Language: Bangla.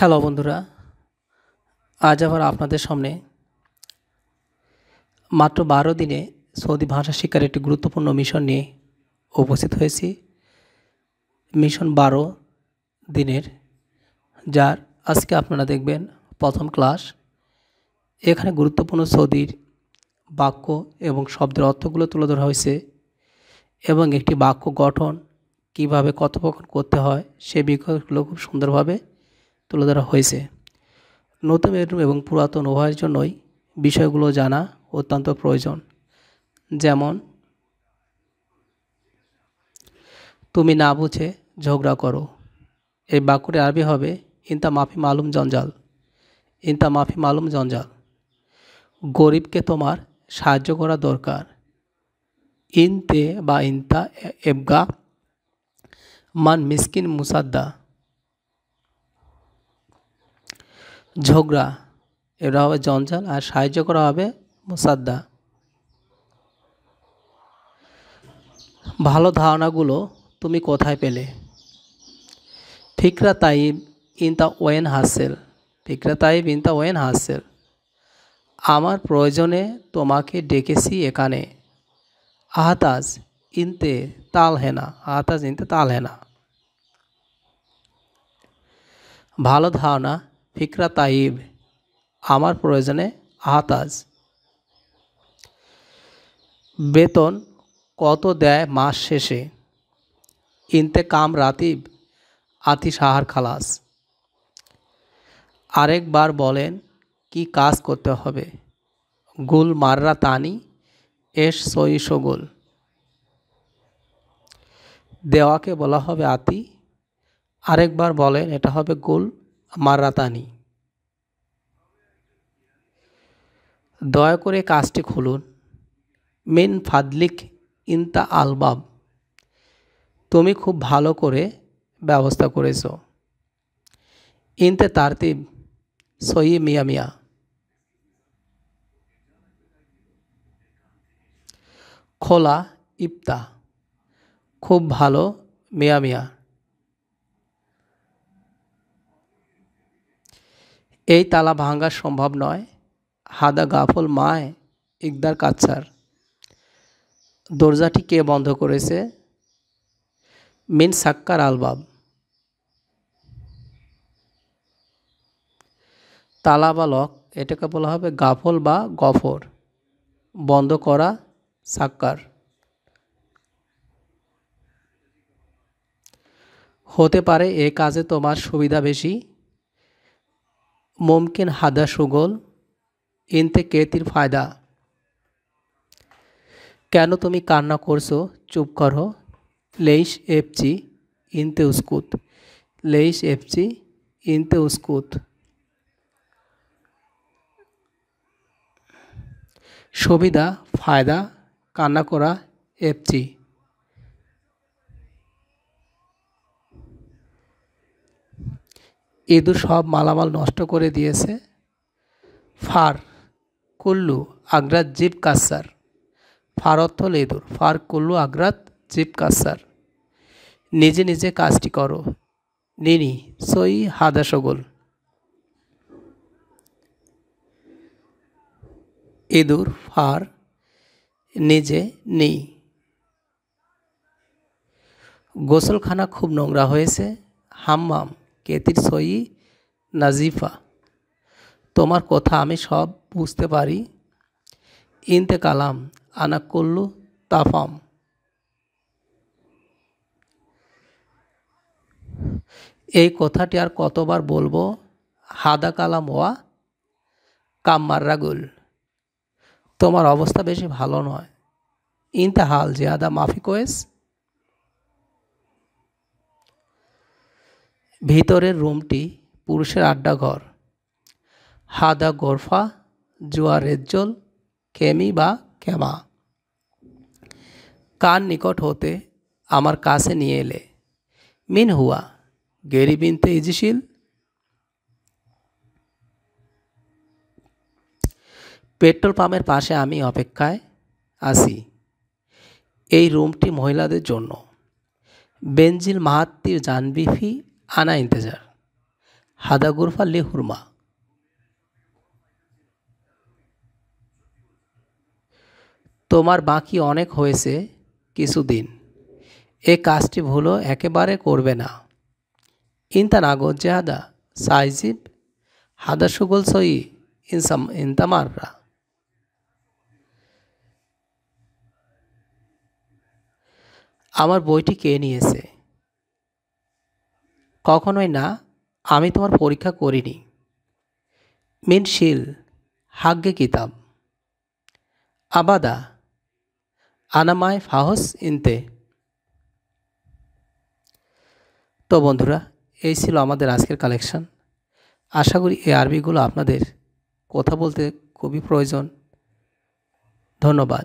হ্যালো বন্ধুরা আজ আবার আপনাদের সামনে মাত্র বারো দিনে সৌদি ভাষা শিক্ষার একটি গুরুত্বপূর্ণ মিশন নিয়ে উপস্থিত হয়েছি মিশন বারো দিনের যার আজকে আপনারা দেখবেন প্রথম ক্লাস এখানে গুরুত্বপূর্ণ সৌদির বাক্য এবং শব্দের অর্থগুলো তুলে ধরা হয়েছে এবং একটি বাক্য গঠন কীভাবে কথোপকথন করতে হয় সে বিষয়গুলো খুব সুন্দরভাবে তুলে ধরা হয়েছে নতুন এবং পুরাতন উভয়ের জন্যই বিষয়গুলো জানা অত্যন্ত প্রয়োজন যেমন তুমি না বুঝে ঝগড়া করো এই বাক্যটি আরবি হবে ইনতা মাফি মালুম জঞ্জাল ইনতা মাফি মালুম জঞ্জাল গরিবকে তোমার সাহায্য করা দরকার ইনতে বা ইনতা এবগা মান মিসকিন মুসাদ্দা ঝগড়া এটা হবে জঞ্জাল আর সাহায্য করা হবে মুসাদ্দা ভালো ধারণাগুলো তুমি কোথায় পেলে ফিকরা তাইব ইন দ্য ওয়েন হাসেল ফিকরা তাইব ইন দ্য ওয়েন হাসেল আমার প্রয়োজনে তোমাকে ডেকেছি এখানে আহতাজ ইনতে তাল হেনা আহতাজ ইনতে তাল হেনা ভালো ধারণা ফিকরা তাইব আমার প্রয়োজনে আহতাজ বেতন কত দেয় মাস শেষে ইন্তেকাম রাতিব আতি সাহার খালাস আরেকবার বলেন কি কাজ করতে হবে গুল মাররা তানি এস সই সগুল দেওয়াকে বলা হবে আতি আরেকবার বলেন এটা হবে গুল মারাতানি দয়া করে কাজটি খুলুন মেন ফাদলিক ইনতা আলবাব তুমি খুব ভালো করে ব্যবস্থা করেছ ইনতে তারতিব সই মিয়া মিয়া খোলা ইপ্তা খুব ভালো মিয়া মিয়া এই তালা ভাঙ্গা সম্ভব নয় হাদা গাফল মায় ইকদার কাচ্ছার দরজাটি কে বন্ধ করেছে মিন সাক্কার আলবাব তালা বা লক এটাকে বলা হবে গাফল বা গফর বন্ধ করা সাক্কার হতে পারে এ কাজে তোমার সুবিধা বেশি মমকিন হাদা সুগল ইনতে কেতির ফায়দা কেন তুমি কান্না করছো চুপ করো লেইশ এফচি ইনতে উস্কুত লেইস এফচি ইনতে উস্কুত সুবিধা ফায়দা কান্না করা এফচি ইঁদুর সব মালামাল নষ্ট করে দিয়েছে ফার কুল্লু আগ্রাত জিপ কাসার ফার অর্থ হল ইঁদুর ফার কুল্লু আগ্রাত জিপ কাসার নিজে নিজে কাজটি করো নিনি সই হাদা সগোল ইঁদুর ফার নিজে নেই গোসলখানা খুব নোংরা হয়েছে হাম্মাম কেতির সই নাজিফা তোমার কথা আমি সব বুঝতে পারি ইনতে কালাম আনাকুল্লু তাফাম এই কথাটি আর কতবার বলবো হাদা কালাম ওয়া রাগুল তোমার অবস্থা বেশি ভালো নয় ইনতে হাল জিয়াদা মাফি কোয়েস ভিতরের রুমটি পুরুষের আড্ডা ঘর হাদা গোরফা জোয়া রেজ্জল কেমি বা কেমা কার নিকট হতে আমার কাছে নিয়ে এলে মিন হুয়া গেরি বিনতে ইজিশিল পেট্রোল পাম্পের পাশে আমি অপেক্ষায় আসি এই রুমটি মহিলাদের জন্য বেঞ্জিল জানবি জানবিফি আনা ইন্তেজার হাদা গুরফা লে হুরমা তোমার বাকি অনেক হয়েছে কিছুদিন এ কাজটি ভুলও একেবারে করবে না ইনতা নাগর জেহাদা সাইজিব হাদা সুগল সই ইনসাম ইনতামাররা আমার বইটি কে নিয়েছে কখনোই না আমি তোমার পরীক্ষা করিনি মিনশিল হাগ্যে কিতাব আবাদা আনামায় ফাহস ইনতে তো বন্ধুরা এই ছিল আমাদের আজকের কালেকশন আশা করি এই আরবিগুলো আপনাদের কথা বলতে খুবই প্রয়োজন ধন্যবাদ